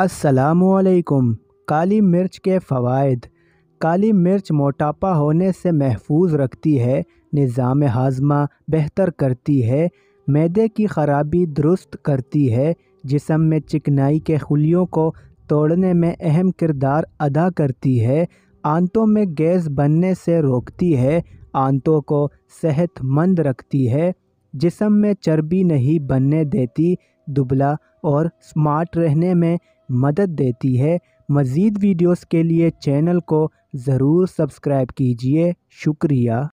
असलकुम काली मिर्च के फ़वाद काली मिर्च मोटापा होने से महफूज रखती है निज़ाम हाजमा बेहतर करती है मैदे की ख़राबी दुरुस्त करती है जिसम में चिकनाई के खुलियों को तोड़ने में अहम किरदार अदा करती है आंतों में गैस बनने से रोकती है आंतों को सेहतमंद रखती है जिसम में चर्बी नहीं बनने देती दुबला और स्मार्ट रहने में मदद देती है मज़ीद वीडियोस के लिए चैनल को ज़रूर सब्सक्राइब कीजिए शुक्रिया